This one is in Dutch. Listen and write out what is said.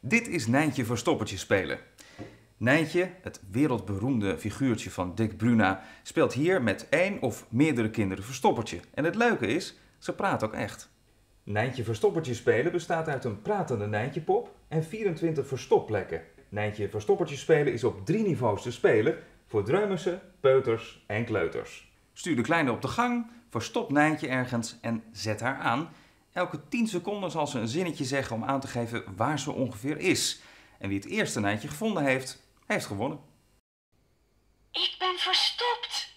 Dit is Nijntje Verstoppertje spelen. Nijntje, het wereldberoemde figuurtje van Dick Bruna, speelt hier met één of meerdere kinderen verstoppertje. En het leuke is, ze praat ook echt. Nijntje Verstoppertje spelen bestaat uit een pratende Nijntjepop en 24 verstopplekken. Nijntje Verstoppertje spelen is op drie niveaus te spelen voor dreumissen, peuters en kleuters. Stuur de kleine op de gang, verstop Nijntje ergens en zet haar aan Elke 10 seconden zal ze een zinnetje zeggen om aan te geven waar ze ongeveer is. En wie het eerste nijntje gevonden heeft, heeft gewonnen. Ik ben verstopt.